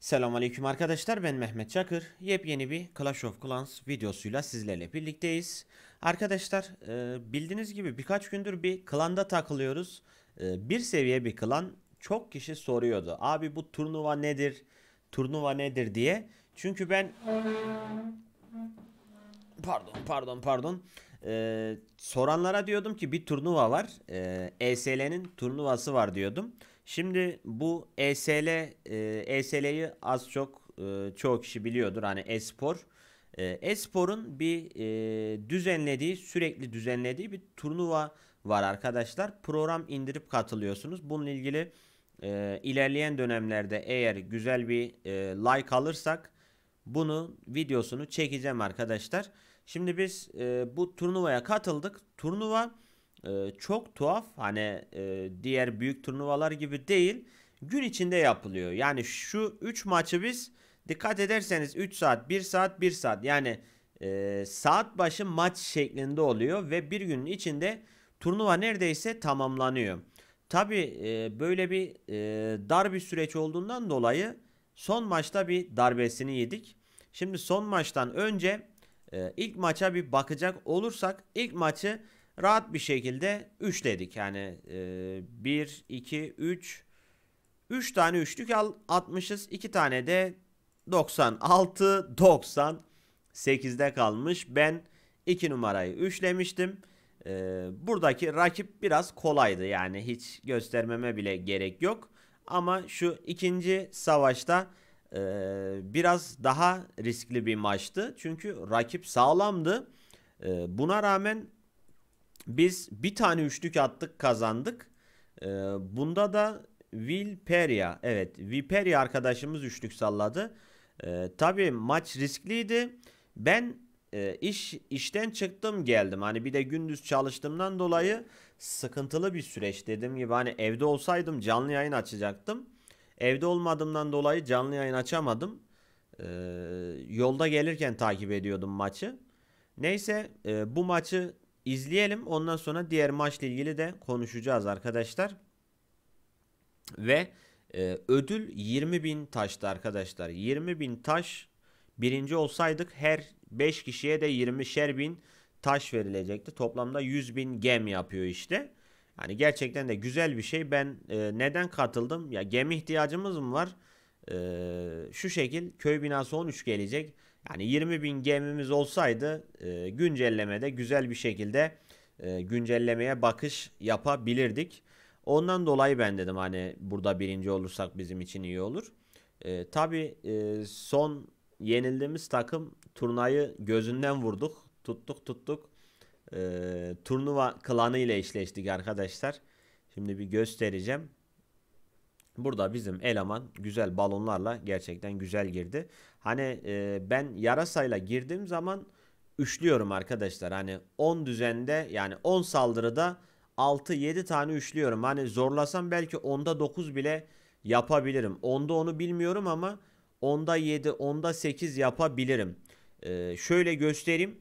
Selamünaleyküm arkadaşlar ben Mehmet Çakır. Yepyeni bir Clash of Clans videosuyla sizlerle birlikteyiz. Arkadaşlar e, bildiğiniz gibi birkaç gündür bir klanda takılıyoruz. E, bir seviye bir klan çok kişi soruyordu. Abi bu turnuva nedir? Turnuva nedir diye. Çünkü ben... Pardon pardon pardon. Ee, soranlara diyordum ki bir turnuva var. Ee, ESL'nin turnuvası var diyordum. Şimdi bu ESL, e, ESL'yi e az çok e, çoğu kişi biliyordur. Hani espor, e, espor'un bir e, düzenlediği, sürekli düzenlediği bir turnuva var arkadaşlar. Program indirip katılıyorsunuz. Bununla ilgili e, ilerleyen dönemlerde eğer güzel bir e, like alırsak bunu videosunu çekeceğim arkadaşlar. Şimdi biz e, bu turnuvaya katıldık. Turnuva ee, çok tuhaf hani e, diğer büyük turnuvalar gibi değil gün içinde yapılıyor. Yani şu 3 maçı biz dikkat ederseniz 3 saat 1 saat 1 saat yani e, saat başı maç şeklinde oluyor ve bir günün içinde turnuva neredeyse tamamlanıyor. Tabi e, böyle bir dar bir süreç olduğundan dolayı son maçta bir darbesini yedik. Şimdi son maçtan önce ilk maça bir bakacak olursak ilk maçı rahat bir şekilde üçledik. Yani 1, 2, 3, 3 tane üçlük al, atmışız. 2 tane de 96, 98'de kalmış. Ben 2 numarayı üçlemiştim. E, buradaki rakip biraz kolaydı yani hiç göstermeme bile gerek yok. Ama şu ikinci savaşta e, biraz daha riskli bir maçtı. Çünkü rakip sağlamdı. E, buna rağmen biz bir tane üçlük attık kazandık. Ee, bunda da Vilperia evet Viperia arkadaşımız üçlük salladı. Ee, tabii maç riskliydi. Ben e, iş işten çıktım geldim. Hani bir de gündüz çalıştığımdan dolayı sıkıntılı bir süreç dedim gibi hani evde olsaydım canlı yayın açacaktım. Evde olmadığımdan dolayı canlı yayın açamadım. Ee, yolda gelirken takip ediyordum maçı. Neyse e, bu maçı izleyelim. Ondan sonra diğer maçla ilgili de konuşacağız arkadaşlar. Ve e, ödül 20 bin taştı arkadaşlar. 20 bin taş birinci olsaydık her 5 kişiye de 20'şer bin taş verilecekti. Toplamda 100 bin gem yapıyor işte. Yani gerçekten de güzel bir şey. Ben e, neden katıldım? Ya gem ihtiyacımız mı var? E, şu şekil köy binası 13 gelecek. Yani 20 bin gemimiz olsaydı e, güncellemede güzel bir şekilde e, güncellemeye bakış yapabilirdik. Ondan dolayı ben dedim hani burada birinci olursak bizim için iyi olur. E, Tabi e, son yenildiğimiz takım turnayı gözünden vurduk. Tuttuk tuttuk. E, turnuva klanı ile eşleştik arkadaşlar. Şimdi bir göstereceğim. Burada bizim eleman güzel balonlarla gerçekten güzel girdi. Hani e, ben yarasayla girdiğim zaman üçlüyorum arkadaşlar. Hani 10 düzende yani 10 saldırıda 6-7 tane üçlüyorum. Hani zorlasam belki 10'da 9 bile yapabilirim. 10'da onu bilmiyorum ama 10'da 7, 10'da 8 yapabilirim. Ee, şöyle göstereyim.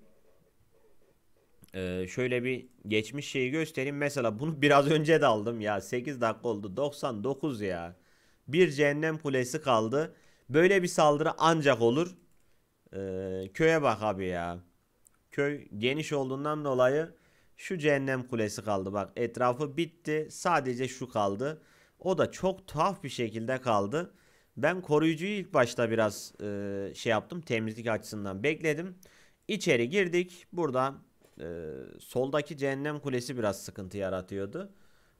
Ee, şöyle bir geçmiş şeyi göstereyim. Mesela bunu biraz önce de aldım ya. 8 dakika oldu. 99 ya. Bir cehennem kulesi kaldı. Böyle bir saldırı ancak olur. Ee, köye bak abi ya. Köy geniş olduğundan dolayı şu cehennem kulesi kaldı. Bak etrafı bitti. Sadece şu kaldı. O da çok tuhaf bir şekilde kaldı. Ben koruyucuyu ilk başta biraz e, şey yaptım. Temizlik açısından bekledim. İçeri girdik. Burada e, soldaki cehennem kulesi biraz sıkıntı yaratıyordu.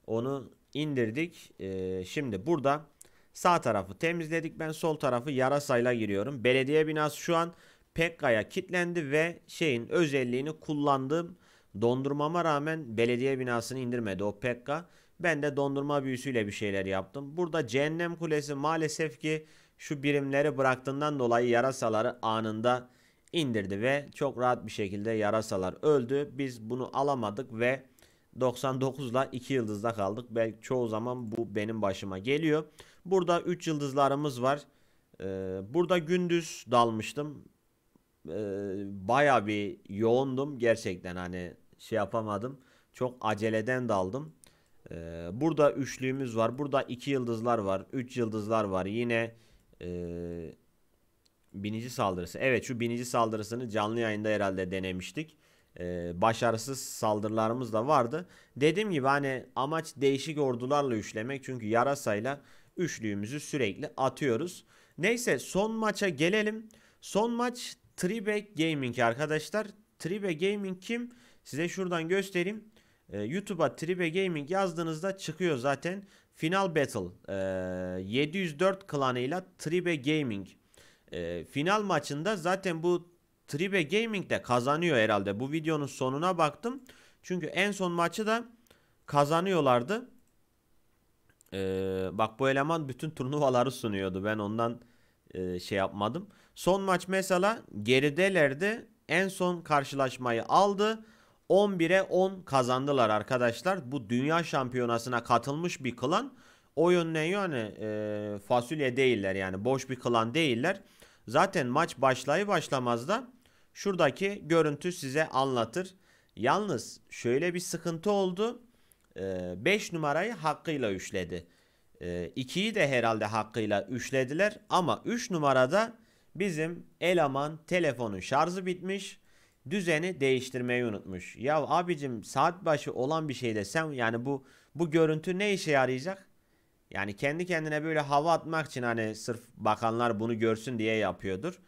Onu indirdik. E, şimdi burada sağ tarafı temizledik. Ben sol tarafı yarasayla giriyorum. Belediye binası şu an Pekka'ya kilitlendi ve şeyin özelliğini kullandığım dondurmama rağmen belediye binasını indirmedi o Pekka. Ben de dondurma büyüsüyle bir şeyler yaptım. Burada cehennem kulesi maalesef ki şu birimleri bıraktığından dolayı yarasaları anında indirdi ve çok rahat bir şekilde yarasalar öldü. Biz bunu alamadık ve 99'la 2 yıldızda kaldık. Belki çoğu zaman bu benim başıma geliyor. Burada 3 yıldızlarımız var. Ee, burada gündüz dalmıştım. Ee, Baya bir yoğundum. Gerçekten hani şey yapamadım. Çok aceleden daldım. Ee, burada üçlüğümüz var. Burada 2 yıldızlar var. 3 yıldızlar var. Yine... Ee, Binici saldırısı. Evet şu binici saldırısını canlı yayında herhalde denemiştik. Ee, başarısız saldırılarımız da vardı. Dediğim gibi hani amaç değişik ordularla üçlemek. Çünkü yarasayla üçlüğümüzü sürekli atıyoruz. Neyse son maça gelelim. Son maç Tribek Gaming arkadaşlar. Tribe Gaming kim? Size şuradan göstereyim. Ee, YouTube'a Tribe Gaming yazdığınızda çıkıyor zaten. Final Battle e, ee, 704 klanıyla Tribe Gaming e, final maçında zaten bu Tribe Gaming de kazanıyor herhalde. Bu videonun sonuna baktım. Çünkü en son maçı da kazanıyorlardı. E, bak bu eleman bütün turnuvaları sunuyordu. Ben ondan e, şey yapmadım. Son maç mesela geridelerdi. En son karşılaşmayı aldı. 11'e 10 kazandılar arkadaşlar. Bu dünya şampiyonasına katılmış bir klan. O yönden yani e, fasulye değiller yani boş bir klan değiller. Zaten maç başlayı başlamaz da şuradaki görüntü size anlatır. Yalnız şöyle bir sıkıntı oldu. 5 ee, numarayı hakkıyla üçledi. 2'yi ee, de herhalde hakkıyla üçlediler. Ama 3 numarada bizim eleman telefonun şarjı bitmiş. Düzeni değiştirmeyi unutmuş. Ya abicim saat başı olan bir şey desem yani bu bu görüntü ne işe yarayacak? Yani kendi kendine böyle hava atmak için hani sırf bakanlar bunu görsün diye yapıyordur.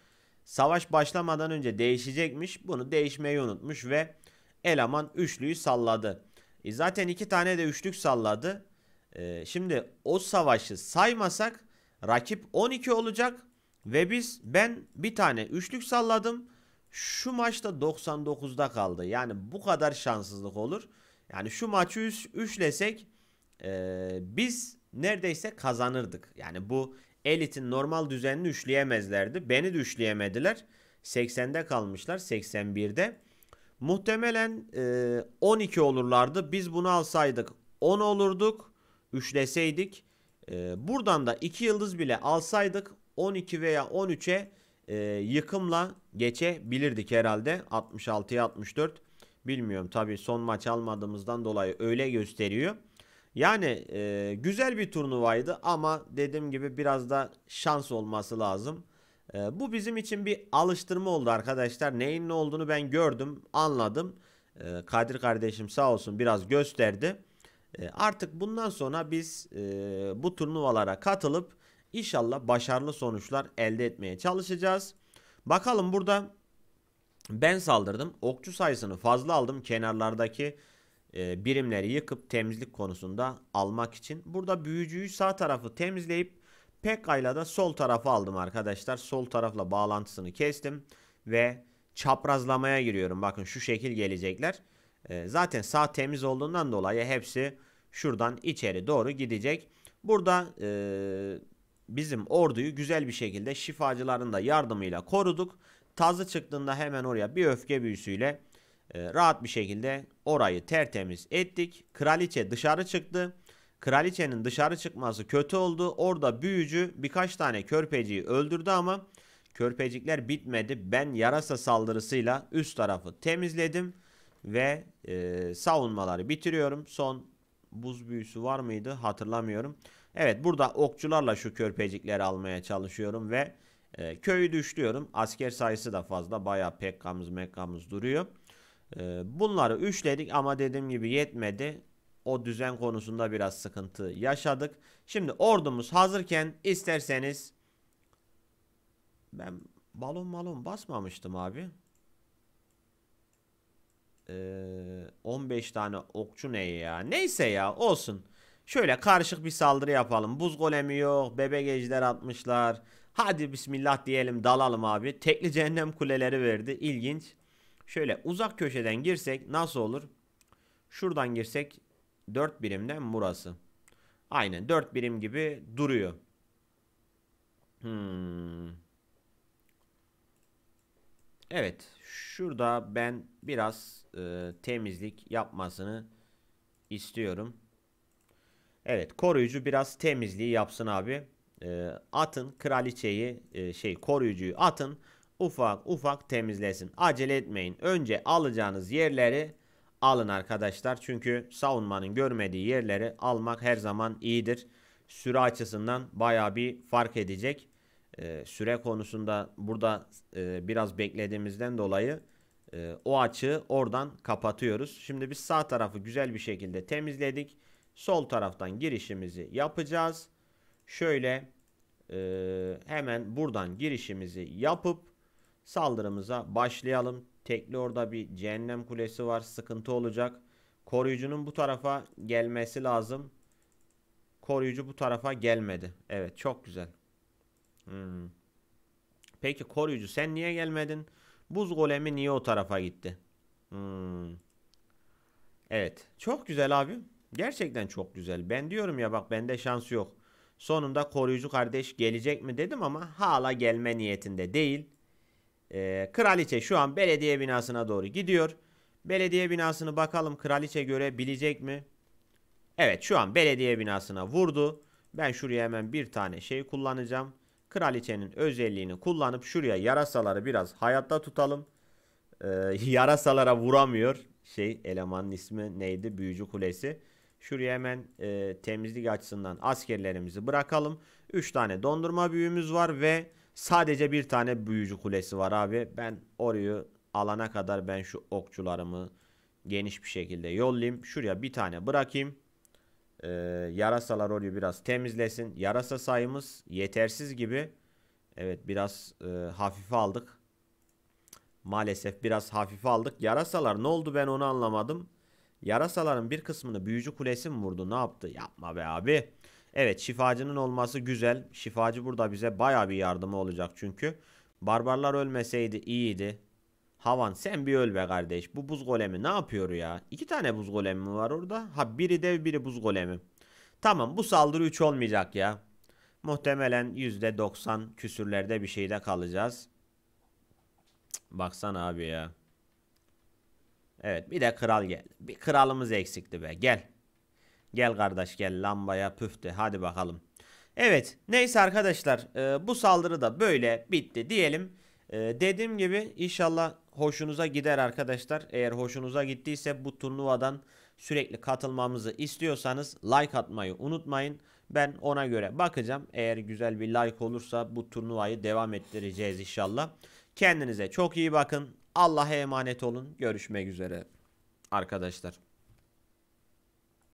Savaş başlamadan önce değişecekmiş. Bunu değişmeyi unutmuş ve eleman üçlüyü salladı. E zaten iki tane de üçlük salladı. E şimdi o savaşı saymasak rakip 12 olacak. Ve biz ben bir tane üçlük salladım. Şu maçta 99'da kaldı. Yani bu kadar şanssızlık olur. Yani şu maçı üç, üçlesek e, biz neredeyse kazanırdık. Yani bu elitin normal düzenini üçleyemezlerdi. Beni de üçleyemediler. 80'de kalmışlar 81'de. Muhtemelen e, 12 olurlardı. Biz bunu alsaydık 10 olurduk. Üçleseydik. E, buradan da 2 yıldız bile alsaydık 12 veya 13'e e, yıkımla geçebilirdik herhalde. 66'ya 64. Bilmiyorum tabii son maç almadığımızdan dolayı öyle gösteriyor. Yani e, güzel bir turnuvaydı ama dediğim gibi biraz da şans olması lazım. E, bu bizim için bir alıştırma oldu arkadaşlar. Neyin ne olduğunu ben gördüm, anladım. E, Kadir kardeşim sağ olsun biraz gösterdi. E, artık bundan sonra biz e, bu turnuvalara katılıp inşallah başarılı sonuçlar elde etmeye çalışacağız. Bakalım burada ben saldırdım. Okçu sayısını fazla aldım kenarlardaki e, birimleri yıkıp temizlik konusunda almak için. Burada büyücüyü sağ tarafı temizleyip Pekka'yla da sol tarafı aldım arkadaşlar. Sol tarafla bağlantısını kestim ve çaprazlamaya giriyorum. Bakın şu şekil gelecekler. E, zaten sağ temiz olduğundan dolayı hepsi şuradan içeri doğru gidecek. Burada e, bizim orduyu güzel bir şekilde şifacıların da yardımıyla koruduk. Tazı çıktığında hemen oraya bir öfke büyüsüyle ee, rahat bir şekilde orayı tertemiz ettik. Kraliçe dışarı çıktı. Kraliçenin dışarı çıkması kötü oldu. Orada büyücü birkaç tane körpeciyi öldürdü ama körpecikler bitmedi. Ben yarasa saldırısıyla üst tarafı temizledim ve e, savunmaları bitiriyorum. Son buz büyüsü var mıydı hatırlamıyorum. Evet burada okçularla şu körpecikleri almaya çalışıyorum ve e, köyü düşlüyorum. Asker sayısı da fazla baya pekkamız mekkamız duruyor. Ee, bunları üçledik ama dediğim gibi yetmedi. O düzen konusunda biraz sıkıntı yaşadık. Şimdi ordumuz hazırken isterseniz ben balon balon basmamıştım abi. Ee, 15 tane okçu ne ya? Neyse ya olsun. Şöyle karışık bir saldırı yapalım. Buz golemi yok. Bebek ejder atmışlar. Hadi bismillah diyelim dalalım abi. Tekli cehennem kuleleri verdi. İlginç. Şöyle uzak köşeden girsek nasıl olur? Şuradan girsek 4 birimden burası. Aynen 4 birim gibi duruyor. Hmm. Evet. Şurada ben biraz e, temizlik yapmasını istiyorum. Evet. Koruyucu biraz temizliği yapsın abi. E, atın kraliçeyi e, şey koruyucuyu atın ufak ufak temizlesin. Acele etmeyin. Önce alacağınız yerleri alın arkadaşlar. Çünkü savunmanın görmediği yerleri almak her zaman iyidir. Süre açısından baya bir fark edecek. Ee, süre konusunda burada e, biraz beklediğimizden dolayı e, o açığı oradan kapatıyoruz. Şimdi biz sağ tarafı güzel bir şekilde temizledik. Sol taraftan girişimizi yapacağız. Şöyle e, hemen buradan girişimizi yapıp Saldırımıza başlayalım. Tekli orada bir cehennem kulesi var. Sıkıntı olacak. Koruyucunun bu tarafa gelmesi lazım. Koruyucu bu tarafa gelmedi. Evet çok güzel. Hmm. Peki koruyucu sen niye gelmedin? Buz golemi niye o tarafa gitti? Hmm. Evet. Çok güzel abi. Gerçekten çok güzel. Ben diyorum ya bak bende şans yok. Sonunda koruyucu kardeş gelecek mi dedim ama hala gelme niyetinde değil. E, kraliçe şu an belediye binasına doğru gidiyor. Belediye binasını bakalım kraliçe görebilecek mi? Evet şu an belediye binasına vurdu. Ben şuraya hemen bir tane şey kullanacağım. Kraliçenin özelliğini kullanıp şuraya yarasaları biraz hayatta tutalım. Ee, yarasalara vuramıyor. Şey elemanın ismi neydi? Büyücü kulesi. Şuraya hemen e, temizlik açısından askerlerimizi bırakalım. 3 tane dondurma büyüğümüz var ve Sadece bir tane büyücü kulesi var abi. Ben orayı alana kadar ben şu okçularımı geniş bir şekilde yollayayım. Şuraya bir tane bırakayım. Ee, yarasalar orayı biraz temizlesin. Yarasa sayımız yetersiz gibi. Evet biraz e, hafife aldık. Maalesef biraz hafife aldık. Yarasalar ne oldu ben onu anlamadım. Yarasaların bir kısmını büyücü kulesi mi vurdu? Ne yaptı? Yapma be abi. Evet şifacının olması güzel. Şifacı burada bize baya bir yardımı olacak çünkü. Barbarlar ölmeseydi iyiydi. Havan sen bir öl be kardeş. Bu buz golemi ne yapıyor ya? İki tane buz golemi var orada. Ha biri dev biri buz golemi. Tamam bu saldırı 3 olmayacak ya. Muhtemelen %90 küsürlerde bir şeyde kalacağız. Baksana abi ya. Evet bir de kral gel. Bir kralımız eksikti be gel. Gel kardeş gel lambaya püfte hadi bakalım. Evet neyse arkadaşlar e, bu saldırı da böyle bitti diyelim. E, dediğim gibi inşallah hoşunuza gider arkadaşlar. Eğer hoşunuza gittiyse bu turnuvadan sürekli katılmamızı istiyorsanız like atmayı unutmayın. Ben ona göre bakacağım. Eğer güzel bir like olursa bu turnuvayı devam ettireceğiz inşallah. Kendinize çok iyi bakın. Allah'a emanet olun. Görüşmek üzere arkadaşlar.